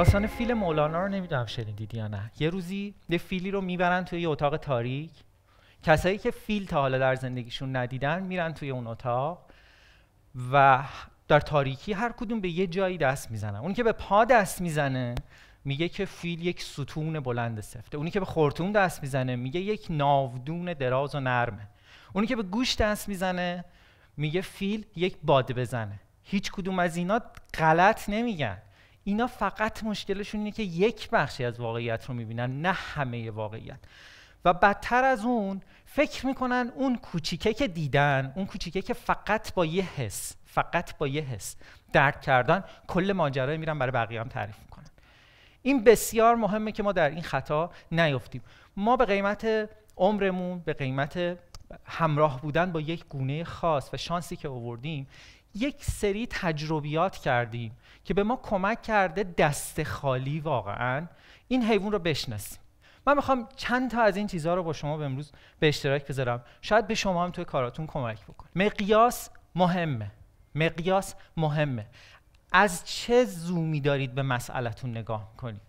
داستان فیل مولانا رو نمیدونم شنیدید یا نه یه روزی یه فیلی رو میبرن توی یه اتاق تاریک کسایی که فیل تا حالا در زندگیشون ندیدن میرن توی اون اتاق و در تاریکی هر کدوم به یه جایی دست میزنن اونی که به پا دست میزنه میگه که فیل یک ستون بلند سفته اونی که به خورتون دست میزنه میگه یک ناودون دراز و نرمه اونی که به گوش دست میزنه میگه فیل یک باد بزنه هیچ کدوم از اینا غلط نمیگن اینا فقط مشکلشون اینه که یک بخشی از واقعیت رو میبینن نه همه واقعیت و بدتر از اون فکر میکنن اون کوچیکه که دیدن اون کوچیکه که فقط با یه حس فقط با یه حس درک کردن کل ماجرا میرن برای بقیه هم تعریف میکنن این بسیار مهمه که ما در این خطا نیفتیم ما به قیمت عمرمون به قیمت همراه بودن با یک گونه خاص و شانسی که آوردیم یک سری تجربیات کردیم که به ما کمک کرده دست خالی واقعا این حیوان رو بشناسیم من میخوام چند تا از این چیزها رو با شما به امروز به اشتراک بذارم شاید به شما هم توی کاراتون کمک بکنه مقیاس مهمه مقیاس مهمه از چه زومی دارید به مسئلهتون نگاه میکنید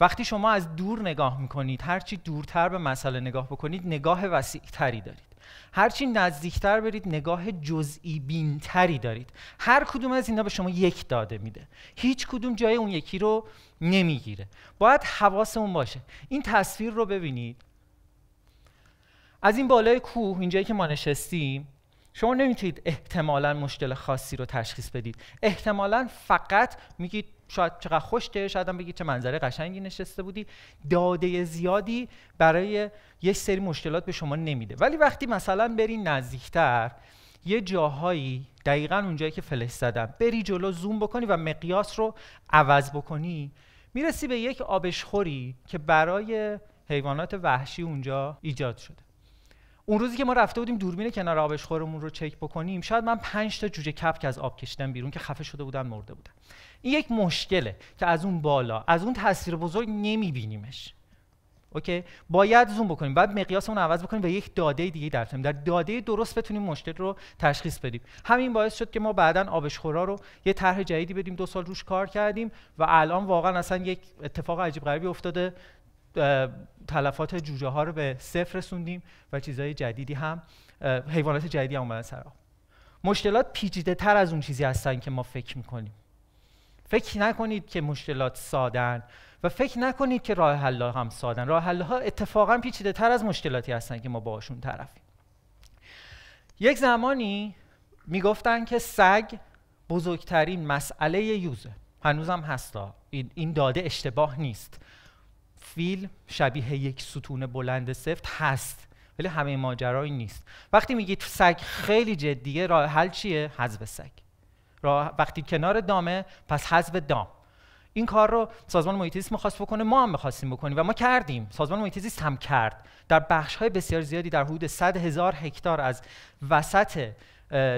وقتی شما از دور نگاه میکنید هرچی دورتر به مسئله نگاه بکنید نگاه وسیعتری دارید هرچی نزدیکتر برید نگاه جزئی بینتری دارید هر کدوم از اینا به شما یک داده میده هیچ کدوم جای اون یکی رو نمیگیره باید حواسمون باشه این تصویر رو ببینید از این بالای کوه اینجایی که ما نشستیم شما نمیتونید احتمالا مشکل خاصی رو تشخیص بدید احتمالا فقط میگید شاید چقدر خوش شاید هم بگید چه منظره قشنگی نشسته بودی داده زیادی برای یه سری مشکلات به شما نمیده ولی وقتی مثلا بری نزدیکتر یه جاهایی دقیقا اونجایی که فلش زدم بری جلو زوم بکنی و مقیاس رو عوض بکنی میرسی به یک آبشخوری که برای حیوانات وحشی اونجا ایجاد شده اون روزی که ما رفته بودیم دوربین کنار آبشخورمون رو چک بکنیم شاید من 5 تا جوجه کپک از آب کشیدم بیرون که خفه شده بودن مرده بودن این یک مشکله که از اون بالا از اون تصویر بزرگ نمیبینیمش اوکی باید زوم بکنیم بعد مقیاسمون عوض بکنیم و یک داده دیگه در در داده درست بتونیم مشکل رو تشخیص بدیم همین باعث شد که ما بعدا آبشخورا رو یه طرح جدیدی بدیم دو سال روش کار کردیم و الان واقعا اصلا یک اتفاق عجیب غریبی افتاده تلفات جوجه ها رو به صفر رسوندیم و چیزهای جدیدی هم حیوانات جدیدی هم اومدن سراغ مشکلات پیچیده تر از اون چیزی هستن که ما فکر میکنیم فکر نکنید که مشکلات سادن و فکر نکنید که راه هم سادن راه ها اتفاقا پیچیده تر از مشکلاتی هستن که ما باشون طرفیم یک زمانی میگفتن که سگ بزرگترین مسئله یوزه هنوزم هستا این داده اشتباه نیست فیل شبیه یک ستون بلند سفت هست ولی همه ماجرایی نیست وقتی میگید سگ خیلی جدیه راه حل چیه حذف سگ وقتی کنار دامه پس حذف دام این کار رو سازمان محیط زیست می‌خواست بکنه ما هم می‌خواستیم بکنیم و ما کردیم سازمان محیط زیست هم کرد در بخش‌های بسیار زیادی در حدود 100 هزار هکتار از وسط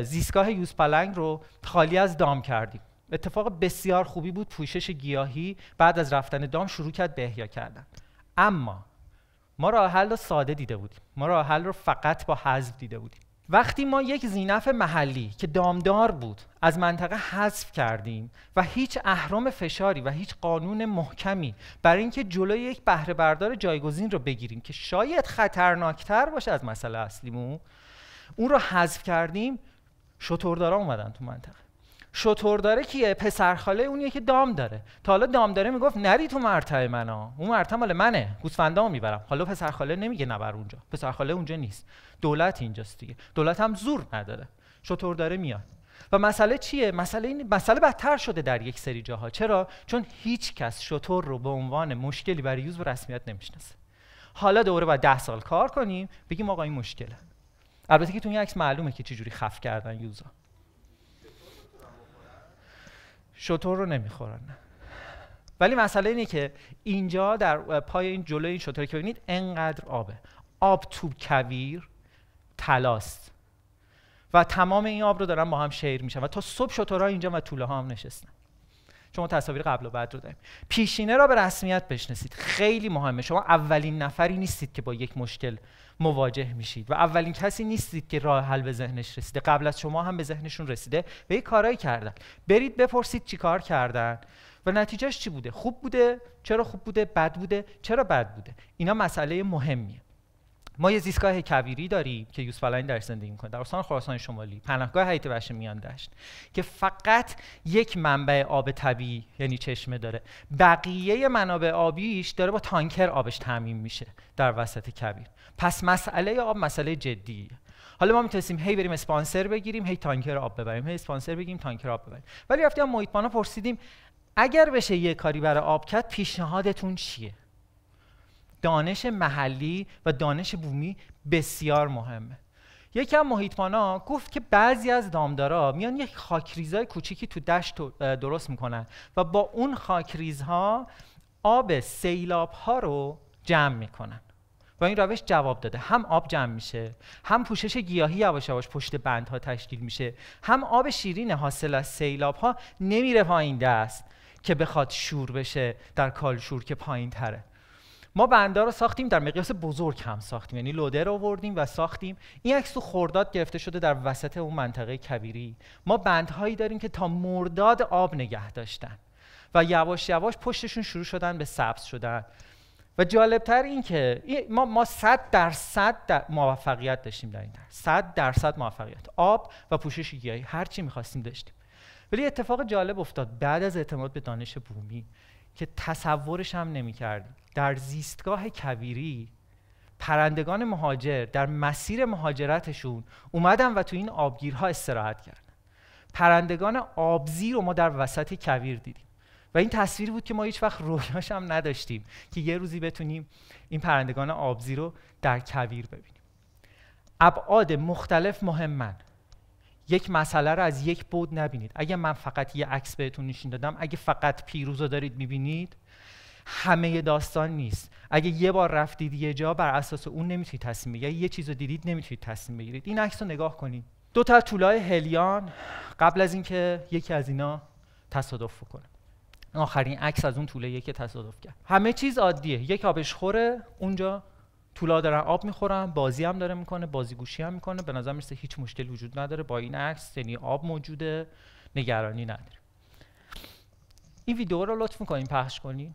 زیستگاه یوز رو خالی از دام کردیم اتفاق بسیار خوبی بود پوشش گیاهی بعد از رفتن دام شروع کرد به احیا کردن اما ما راه حل رو ساده دیده بودیم ما راه حل رو فقط با حذف دیده بودیم وقتی ما یک زینف محلی که دامدار بود از منطقه حذف کردیم و هیچ اهرام فشاری و هیچ قانون محکمی برای اینکه جلوی یک بهره بردار جایگزین رو بگیریم که شاید خطرناکتر باشه از مسئله اصلیمون اون رو حذف کردیم شطوردارا اومدن تو منطقه شطور داره کیه پسرخاله اونیه که دام داره تا حالا دام داره میگفت نری تو مرتبه منا اون مرتبه مال منه گوسفندا میبرم حالا پسرخاله نمیگه نبر اونجا پسرخاله اونجا نیست دولت اینجاست دیگه دولت هم زور نداره شطور داره میاد و مسئله چیه مسئله این مسئله بدتر شده در یک سری جاها چرا چون هیچ کس شطور رو به عنوان مشکلی برای یوز و رسمیت نمیشناسه حالا دوره بعد ده سال کار کنیم بگیم آقا این مشکله البته که تو این عکس معلومه که چجوری خف کردن یوزا شطور رو نمیخورن ولی مسئله اینه که اینجا در پای این جلوی این شطوری که ببینید انقدر آبه آب توب کویر تلاست و تمام این آب رو دارن با هم شیر میشن و تا صبح شطورها اینجا و توله ها هم نشستن شما تصاویر قبل و بعد رو داریم پیشینه را به رسمیت بشناسید خیلی مهمه شما اولین نفری نیستید که با یک مشکل مواجه میشید و اولین کسی نیستید که راه حل به ذهنش رسیده قبل از شما هم به ذهنشون رسیده و یه کارایی کردن برید بپرسید چی کار کردن و نتیجهش چی بوده خوب بوده چرا خوب بوده بد بوده چرا بد بوده اینا مسئله مهمیه ما یه زیستگاه کویری داریم که یوسفلاین در درش زندگی میکنه در استان خراسان شمالی پناهگاه حیات وحش میان داشت که فقط یک منبع آب طبیعی یعنی چشمه داره بقیه منابع آبیش داره با تانکر آبش تعمین میشه در وسط کبیر پس مسئله آب مسئله جدی. حالا ما میتونستیم هی بریم اسپانسر بگیریم هی تانکر آب ببریم هی اسپانسر بگیریم تانکر آب ببریم ولی رفتیم محیط پرسیدیم اگر بشه یه کاری برای آب کرد پیشنهادتون چیه دانش محلی و دانش بومی بسیار مهمه یکی از محیطبانا گفت که بعضی از دامدارا میان یک خاکریزای کوچیکی تو دشت درست میکنن و با اون خاکریزها آب سیلاب ها رو جمع میکنن و این روش جواب داده هم آب جمع میشه هم پوشش گیاهی یواش یواش پشت بندها تشکیل میشه هم آب شیرین حاصل از سیلاب ها نمیره پایین دست که بخواد شور بشه در کالشور که پایین تره ما بنده رو ساختیم در مقیاس بزرگ هم ساختیم یعنی لودر رو آوردیم و ساختیم این عکس تو خرداد گرفته شده در وسط اون منطقه کبیری ما بندهایی داریم که تا مرداد آب نگه داشتن و یواش یواش پشتشون شروع شدن به سبز شدن و جالبتر این که ما ما 100 درصد موفقیت داشتیم در این 100 درصد موفقیت آب و پوشش گیاهی هر چی میخواستیم داشتیم ولی اتفاق جالب افتاد بعد از اعتماد به دانش بومی که تصورش هم نمیکردیم در زیستگاه کویری پرندگان مهاجر در مسیر مهاجرتشون اومدن و تو این آبگیرها استراحت کردن پرندگان آبزی رو ما در وسط کویر دیدیم و این تصویر بود که ما هیچ وقت رویاش هم نداشتیم که یه روزی بتونیم این پرندگان آبزی رو در کویر ببینیم ابعاد مختلف مهمن یک مسئله رو از یک بود نبینید اگه من فقط یه عکس بهتون نشون دادم اگه فقط پیروز رو دارید میبینید همه داستان نیست اگه یه بار رفتید یه جا بر اساس اون نمیتونید تصمیم بگیرید یه چیز رو دیدید نمیتونید تصمیم بگیرید این عکس رو نگاه کنید دو تا طولای هلیان قبل از اینکه یکی از اینا تصادف کنه آخرین عکس از اون طوله یکی تصادف کرد همه چیز عادیه یک آبش خوره اونجا طولا دارن آب میخورن بازی هم داره میکنه بازی گوشی هم میکنه به نظر میرسه هیچ مشکل وجود نداره با این عکس یعنی آب موجوده نگرانی نداره این ویدیو رو لطف میکنین پخش کنید.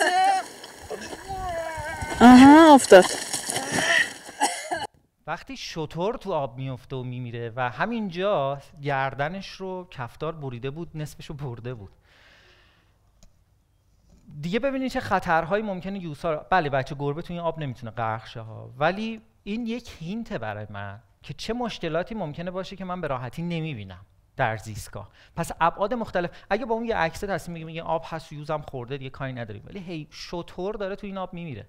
آها افتاد وقتی شطور تو آب میفته و میمیره و همینجا گردنش رو کفتار بریده بود نصفش رو برده بود دیگه ببینید چه خطرهایی ممکنه یوسا بله بچه گربه تو این آب نمیتونه غرق ها ولی این یک هینت برای من که چه مشکلاتی ممکنه باشه که من به راحتی نمیبینم در زیستگاه پس ابعاد مختلف اگه با اون یه عکس تصمیم میگیم آب هست یوزم خورده دیگه کاری نداریم ولی هی شطور داره تو این آب میمیره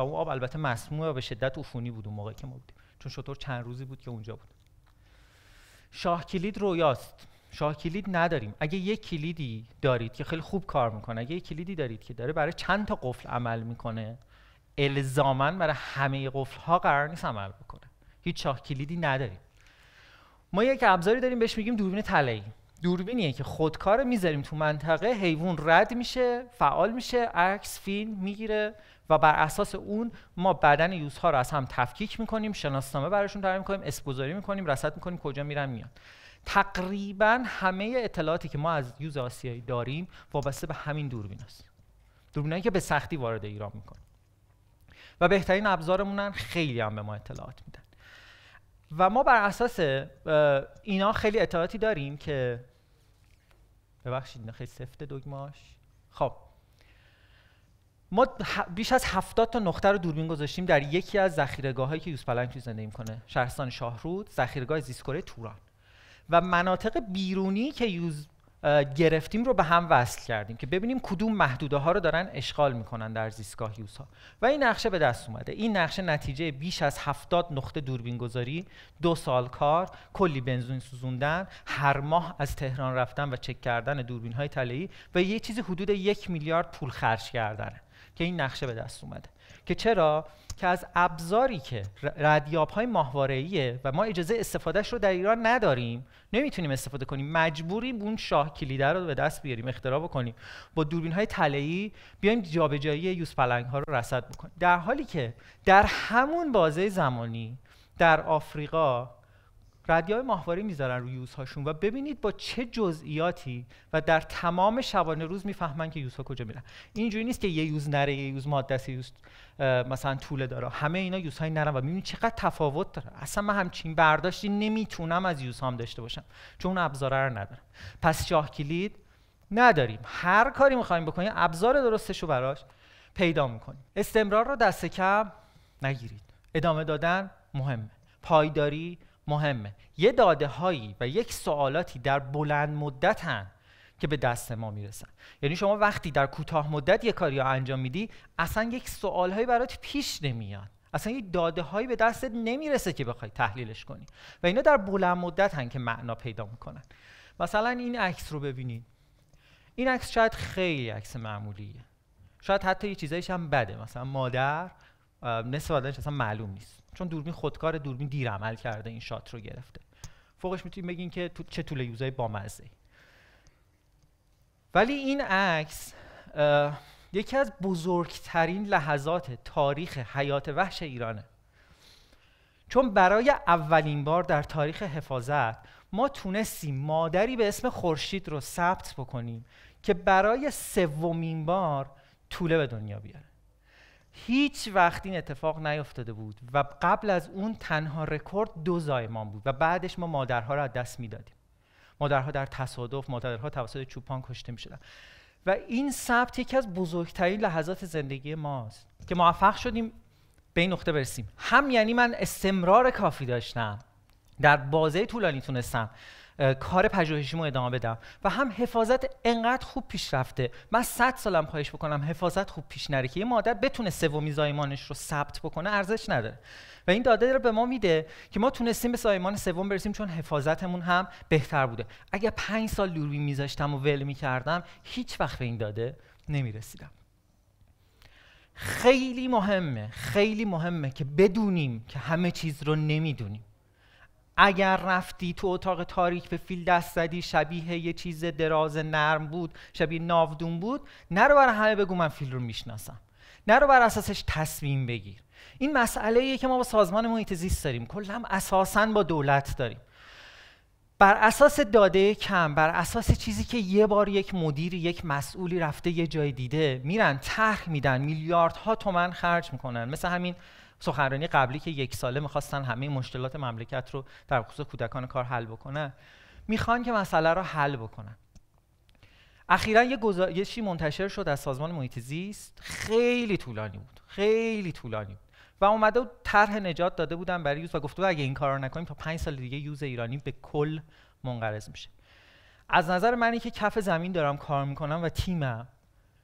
و اون آب البته مسموم و به شدت عفونی بود اون موقع که ما بودیم چون شطور چند روزی بود که اونجا بود شاه کلید رویاست شاه کلید نداریم اگه یک کلیدی دارید که خیلی خوب کار میکنه اگه یک کلیدی دارید که داره برای چند تا قفل عمل میکنه الزاما برای همه قفل ها قرار نیست عمل بکنه هیچ شاه کلیدی نداریم ما یک ابزاری داریم بهش میگیم دوربین تله دوربینیه که خودکار میذاریم تو منطقه حیوان رد میشه فعال میشه عکس فیلم میگیره و بر اساس اون ما بدن یوزها رو از هم تفکیک میکنیم شناسنامه براشون تعریف میکنیم اسپوزاری میکنیم رصد میکنیم کجا میرن میان تقریبا همه اطلاعاتی که ما از یوز آسیایی داریم وابسته به همین دوربین است دوربینایی که به سختی وارد ایران می‌کنه و بهترین ابزارمونن خیلی هم به ما اطلاعات میدن و ما بر اساس اینا خیلی اطلاعاتی داریم که ببخشید خیلی سفت دگماش خب ما بیش از 70 تا نقطه رو دوربین گذاشتیم در یکی از ذخیرهگاه که یوز توی زندگی میکنه شهرستان شاهرود ذخیرگاه زیستکره توران و مناطق بیرونی که یوز گرفتیم رو به هم وصل کردیم که ببینیم کدوم محدوده ها رو دارن اشغال میکنن در زیستگاه یوز و این نقشه به دست اومده این نقشه نتیجه بیش از 70 نقطه دوربین گذاری دو سال کار کلی بنزین سوزوندن هر ماه از تهران رفتن و چک کردن دوربین های و یه چیزی حدود یک میلیارد پول خرج کردنه که این نقشه به دست اومده که چرا که از ابزاری که ردیاب های ماهواره و ما اجازه استفادهش رو در ایران نداریم نمیتونیم استفاده کنیم مجبوریم اون شاه کلیده رو به دست بیاریم اختراع بکنیم با دوربین های ای بیایم جابجایی یوز پلنگ ها رو رصد بکنیم در حالی که در همون بازه زمانی در آفریقا ردیاب ماهواره میذارن روی یوزهاشون و ببینید با چه جزئیاتی و در تمام شبانه روز میفهمن که ها کجا میرن اینجوری نیست که یه یوز نره یه یوز ماده یوز مثلا طول داره همه اینا یوزهای نرن و میبینید چقدر تفاوت داره اصلا من همچین برداشتی نمیتونم از یوزهام داشته باشم چون ابزاره رو ندارم پس شاه کلید نداریم هر کاری میخوایم بکنیم ابزار درستش رو براش پیدا میکنیم استمرار رو دست کم نگیرید ادامه دادن مهمه پایداری مهمه یه داده هایی و یک سوالاتی در بلند مدت هن که به دست ما میرسن یعنی شما وقتی در کوتاه مدت یه کاری انجام میدی اصلا یک سوال هایی برات پیش نمیاد اصلا یک داده هایی به دستت نمیرسه که بخوای تحلیلش کنی و اینا در بلند مدت هن که معنا پیدا میکنن مثلا این عکس رو ببینید این عکس شاید خیلی عکس معمولیه شاید حتی یه چیزایش هم بده مثلا مادر نصف اصلا معلوم نیست چون دوربین خودکار دوربین دیر عمل کرده این شات رو گرفته فوقش میتونیم بگین که تو چه طول یوزای بامزه ولی این عکس یکی از بزرگترین لحظات تاریخ حیات وحش ایرانه چون برای اولین بار در تاریخ حفاظت ما تونستیم مادری به اسم خورشید رو ثبت بکنیم که برای سومین بار طوله به دنیا بیاره هیچ وقت این اتفاق نیفتاده بود و قبل از اون تنها رکورد دو زایمان بود و بعدش ما مادرها را از دست میدادیم مادرها در تصادف مادرها توسط چوپان کشته میشدن و این ثبت یکی از بزرگترین لحظات زندگی ماست که موفق شدیم به این نقطه برسیم هم یعنی من استمرار کافی داشتم در بازه طولانی تونستم کار پژوهشیمو ادامه بدم و هم حفاظت انقدر خوب پیش رفته من 100 سالم پایش بکنم حفاظت خوب پیش نره که یه مادر بتونه سومی زایمانش رو ثبت بکنه ارزش نداره و این داده رو به ما میده که ما تونستیم به زایمان سوم برسیم چون حفاظتمون هم بهتر بوده اگر 5 سال لوری میذاشتم و ول میکردم هیچ وقت به این داده نمیرسیدم خیلی مهمه خیلی مهمه که بدونیم که همه چیز رو نمیدونیم اگر رفتی تو اتاق تاریک به فیل دست زدی شبیه یه چیز دراز نرم بود شبیه ناودون بود نرو برای همه بگو من فیل رو میشناسم نرو بر اساسش تصمیم بگیر این مسئله ایه که ما با سازمان محیط زیست داریم کلا اساسا با دولت داریم بر اساس داده کم بر اساس چیزی که یه بار یک مدیر یک مسئولی رفته یه جای دیده میرن طرح میدن میلیاردها تومن خرج میکنن مثل همین سخنرانی قبلی که یک ساله میخواستن همه مشکلات مملکت رو در خصوص کودکان کار حل بکنن میخوان که مسئله رو حل بکنن اخیرا یه گزارشی منتشر شد از سازمان محیط زیست خیلی طولانی بود خیلی طولانی بود و اومده و طرح نجات داده بودن برای یوز و گفته اگه این کار نکنیم تا پنج سال دیگه یوز ایرانی به کل منقرض میشه از نظر منی که کف زمین دارم کار میکنم و تیمم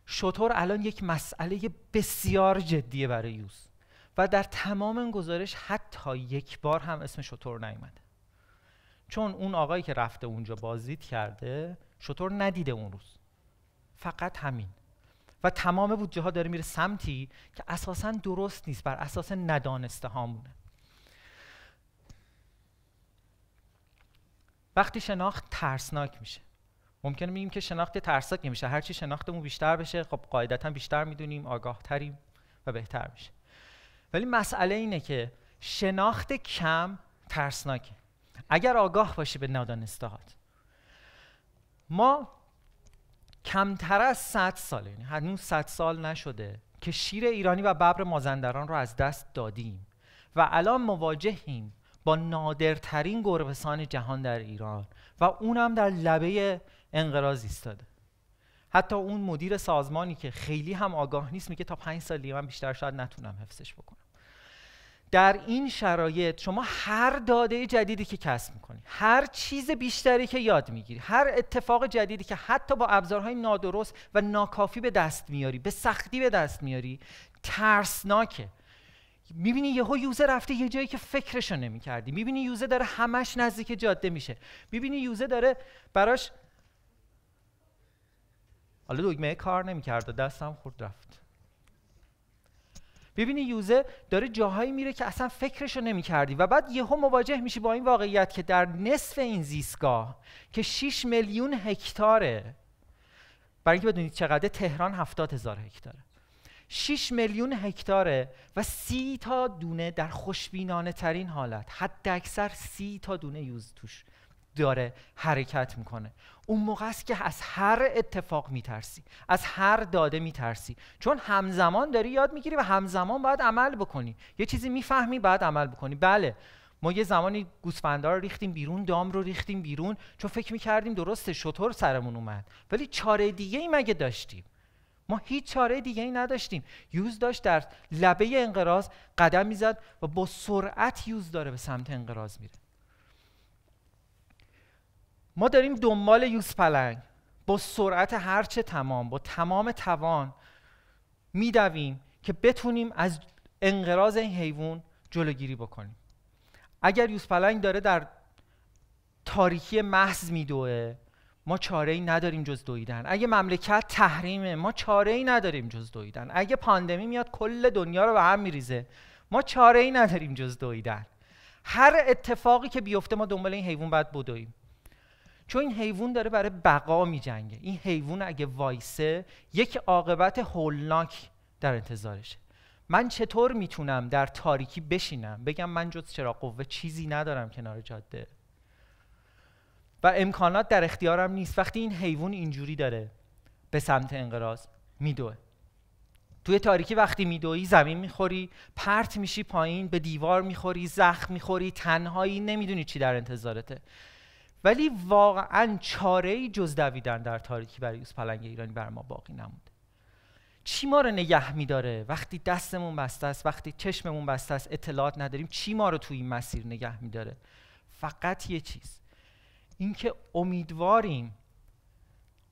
شطور الان یک مسئله بسیار جدیه برای یوز و در تمام این گزارش حتی یک بار هم اسم شطور نیومده چون اون آقایی که رفته اونجا بازدید کرده شطور ندیده اون روز فقط همین و تمام بودجه ها داره میره سمتی که اساسا درست نیست بر اساس ندانسته هامونه وقتی شناخت ترسناک میشه ممکنه میگیم که شناخت ترسناک نمیشه هرچی شناختمون بیشتر بشه خب قاعدتا بیشتر میدونیم آگاه تریم و بهتر میشه ولی مسئله اینه که شناخت کم ترسناکه اگر آگاه باشی به نادانستهات ما کمتر از 100 ساله یعنی هنوز 100 سال نشده که شیر ایرانی و ببر مازندران رو از دست دادیم و الان مواجهیم با نادرترین گربسان جهان در ایران و اونم در لبه انقراض ایستاده حتی اون مدیر سازمانی که خیلی هم آگاه نیست میگه تا پنج سال دیگه من بیشتر شاید نتونم حفظش بکنم در این شرایط شما هر داده جدیدی که کسب میکنی هر چیز بیشتری که یاد میگیری هر اتفاق جدیدی که حتی با ابزارهای نادرست و ناکافی به دست میاری به سختی به دست میاری ترسناکه میبینی یهو یوزه رفته یه جایی که فکرشو نمیکردی میبینی یوزه داره همش نزدیک جاده میشه میبینی یوزه داره براش حالا دگمه کار نمیکرد دستم خورد رفت ببینی یوزه داره جاهایی میره که اصلا فکرشو نمیکردی و بعد یهو مواجه میشی با این واقعیت که در نصف این زیستگاه که 6 میلیون هکتاره برای اینکه بدونید چقدر تهران 70 هزار هکتاره 6 میلیون هکتاره و سی تا دونه در خوشبینانه ترین حالت حد اکثر سی تا دونه یوز توش داره حرکت میکنه اون موقع است که از هر اتفاق میترسی از هر داده میترسی چون همزمان داری یاد میگیری و همزمان باید عمل بکنی یه چیزی میفهمی باید عمل بکنی بله ما یه زمانی گوسفندا رو ریختیم بیرون دام رو ریختیم بیرون چون فکر میکردیم درسته شطور سرمون اومد ولی چاره دیگه ای مگه داشتیم ما هیچ چاره دیگه ای نداشتیم یوز داشت در لبه انقراض قدم میزد و با سرعت یوز داره به سمت انقراض میره ما داریم دنبال یوز پلنگ با سرعت هرچه تمام با تمام توان میدویم که بتونیم از انقراض این حیوان جلوگیری بکنیم اگر یوز داره در تاریکی محض میدوه ما چاره ای نداریم جز دویدن اگه مملکت تحریمه ما چاره ای نداریم جز دویدن اگه پاندمی میاد کل دنیا رو به هم میریزه ما چاره ای نداریم جز دویدن هر اتفاقی که بیفته ما دنبال این حیوان باید بدویم چون این حیوان داره برای بقا میجنگه این حیوان اگه وایسه یک عاقبت هولناک در انتظارشه من چطور میتونم در تاریکی بشینم بگم من جز چرا قوه چیزی ندارم کنار جاده و امکانات در اختیارم نیست وقتی این حیوان اینجوری داره به سمت انقراض میدوه توی تاریکی وقتی میدوی زمین میخوری پرت میشی پایین به دیوار میخوری زخم میخوری تنهایی نمیدونی چی در انتظارته ولی واقعا چاره ای جز دویدن در تاریکی برای پلنگ ایرانی بر ما باقی نموده. چی ما رو نگه میداره وقتی دستمون بسته است وقتی چشممون بسته است اطلاعات نداریم چی ما رو تو این مسیر نگه میداره فقط یه چیز اینکه امیدواریم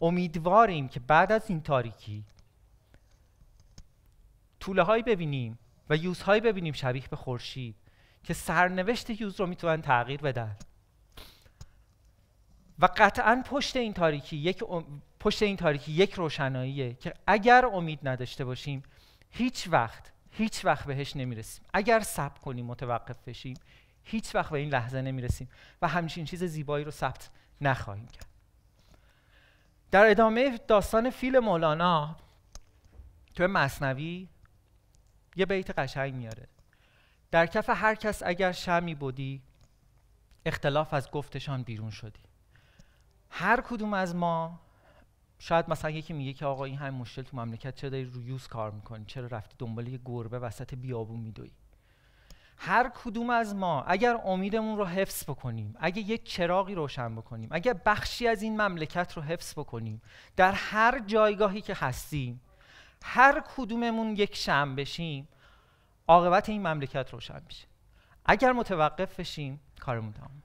امیدواریم که بعد از این تاریکی طوله هایی ببینیم و یوزهایی ببینیم شبیه به خورشید که سرنوشت یوز رو میتونن تغییر بدن و قطعا پشت این تاریکی یک پشت این تاریکی یک روشناییه که اگر امید نداشته باشیم هیچ وقت هیچ وقت بهش نمیرسیم اگر صبر کنیم متوقف بشیم هیچ وقت به این لحظه نمیرسیم و همچین چیز زیبایی رو ثبت نخواهیم کرد در ادامه داستان فیل مولانا تو مصنوی یه بیت قشنگ میاره در کف هر کس اگر شمی بودی اختلاف از گفتشان بیرون شدی هر کدوم از ما شاید مثلا یکی میگه که آقا این همین مشکل تو مملکت چرا داری ریوز یوز کار میکنی چرا رفتی دنبال یه گربه وسط بیابون میدوی هر کدوم از ما اگر امیدمون رو حفظ بکنیم اگر یک چراغی روشن بکنیم اگر بخشی از این مملکت رو حفظ بکنیم در هر جایگاهی که هستیم هر کدوممون یک شم بشیم عاقبت این مملکت روشن میشه اگر متوقف بشیم کارمون تمام